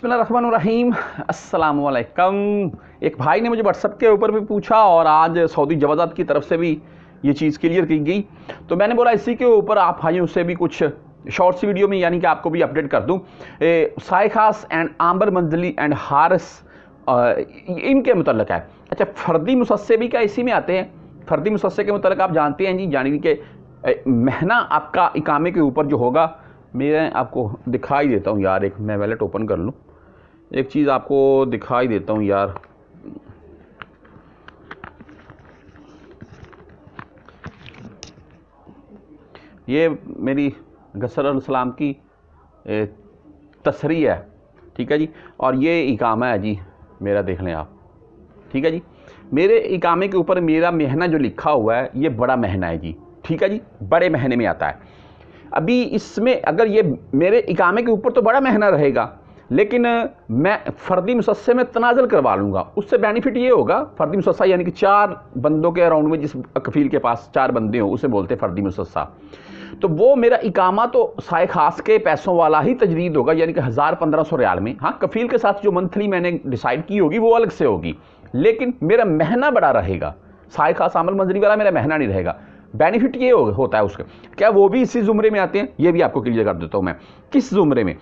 बसमीम असलकम एक भाई ने मुझे व्हाट्सअप के ऊपर भी पूछा और आज सऊदी जवाजात की तरफ से भी ये चीज़ क्लियर की गई तो मैंने बोला इसी के ऊपर आप भाइयों से भी कुछ शॉर्ट्स वीडियो में यानी कि आपको भी अपडेट कर दूँ साय खास एंड आम्बर मंजली एंड हारस इनके मतलब है अच्छा फर्दी मुसस्से भी क्या इसी में आते हैं फर्दी मुसस्से के मतलब आप जानते हैं जी यानी कि महना आपका इकामे के ऊपर जो होगा मैं आपको दिखाई देता हूँ यार एक मैं वैलेट ओपन कर लूँ एक चीज़ आपको दिखाई देता हूँ यार ये मेरी गसर सलाम की तस्री है ठीक है जी और ये इकामा है जी मेरा देख लें आप ठीक है जी मेरे इकामे के ऊपर मेरा महीना जो लिखा हुआ है ये बड़ा महीना है जी ठीक है जी बड़े महीने में आता है अभी इसमें अगर ये मेरे इकामे के ऊपर तो बड़ा महना रहेगा लेकिन मैं फ़र्दी मुसस्से में तनाजल करवा लूँगा उससे बेनिफिट ये होगा फ़र्दी मुसस्सा यानी कि चार बंदों के अराउंड में जिस कफील के पास चार बंदे हों उसे बोलते हैं फ़र्दी मुसस्सा तो वो मेरा इकामा तो साय खास के पैसों वाला ही तजदीद होगा यानी कि हज़ार पंद्रह सौ रियाल में हाँ कफील के साथ जो मंथली मैंने डिसाइड की होगी वो अलग से होगी लेकिन मेरा महना बड़ा रहेगा साय खास अमल मंजरी वाला मेरा महना नहीं रहेगा बेनिफिट ये हो, होता है उसका क्या वो भी इसी ज़ुमरे में आते हैं ये भी आपको क्लियर कर देता हूँ मैं किस ज़ुमरे में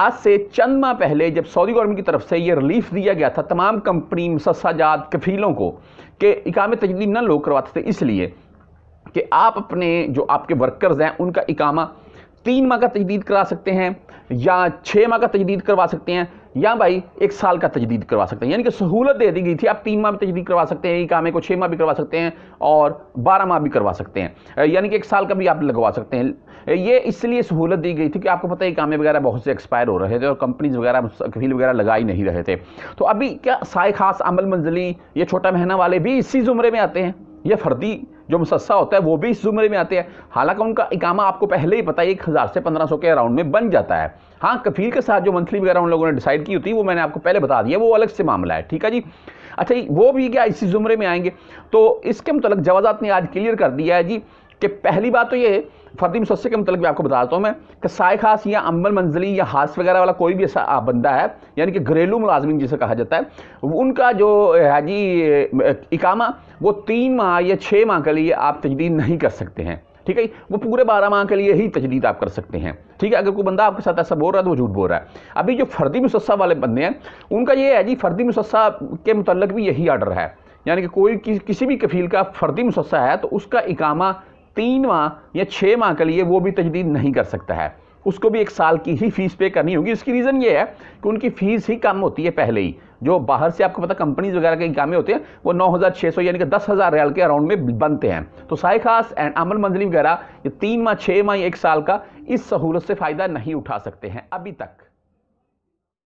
आज से चंद माह पहले जब सऊदी गवर्नमेंट की तरफ से ये रिलीफ दिया गया था तमाम कंपनी मुसाजात कफीलों को कि इकाम तजदीद ना लोग करवाते थे इसलिए कि आप अपने जो आपके वर्कर्स हैं उनका इकामा तीन माह का तजदीद करा सकते हैं या छः माह का तजदीद करवा सकते हैं या भाई एक साल का तजदीद करवा सकते हैं यानी कि सहूलत दे दी गई थी आप तीन माह में तजदीद करवा सकते हैं कामे को छः माह भी करवा सकते हैं और बारह माह भी करवा सकते हैं यानी कि एक साल का भी आप लगवा सकते हैं ये इसलिए सहूलत दी गई थी कि आपको पता है कामे वगैरह बहुत से एक्सपायर हो रहे थे और कंपनीज वगैरह मुस्तकिल वगैरह लगा ही नहीं रहे थे तो अभी क्या साय खास अमल मंजिली ये छोटा महीना वाले भी इसी ज़ुमरे में आते हैं यह फर्दी जो मुसस्सा होता है वो भी इस ज़ुमरे में आते हैं हालांकि उनका इकामा आपको पहले ही पता है एक हज़ार से पंद्रह सौ के अराउंड में बन जाता है हाँ कफील के साथ जो मंथली वगैरह उन लोगों ने डिसाइड की होती है वो मैंने आपको पहले बता दिया वो अलग से मामला है ठीक है जी अच्छा वो भी क्या इसी ज़ुमरे में आएंगे तो इसके मतलब जवाजात ने आज क्लियर कर दिया है जी कि पहली बात तो ये फर्दी मुसस्से के मतलब मैं आपको बताता हूँ मैं कि साय खास या अम्बल मंजिली या हास वगैरह वाला कोई भी ऐसा बंदा है यानी कि घरेलू मुलाजमिन जिसे कहा जाता है उनका जो है जी इकामा वो तीन माह या छः माह के लिए आप तजदीद नहीं कर सकते हैं ठीक है वो पूरे बारह माह के लिए ही तजदीद आप कर सकते हैं ठीक है अगर कोई बंदा आपके साथ ऐसा बोल रहा है तो वो झूठ बोल रहा है अभी जो फर्दी मुसस्सा वाले बंदे हैं उनका ये है जी फर्दी मुसस्सा के मतलब भी यही आर्डर है यानी कि कोई किसी भी कफील का फर्दी मुसस्सा है तो उसका इकामा तीन माह या छः माह के लिए वो भी तजदीद नहीं कर सकता है उसको भी एक साल की ही फीस पे करनी होगी इसकी रीज़न ये है कि उनकी फ़ीस ही कम होती है पहले ही जो बाहर से आपको पता कंपनीज वगैरह के कामें होते हैं वो 9,600 यानी कि 10,000 रियाल के अराउंड में बनते हैं तो साय खास एंड अमल मंजिली वगैरह ये तीन माह छः माह एक साल का इस सहूलत से फ़ायदा नहीं उठा सकते हैं अभी तक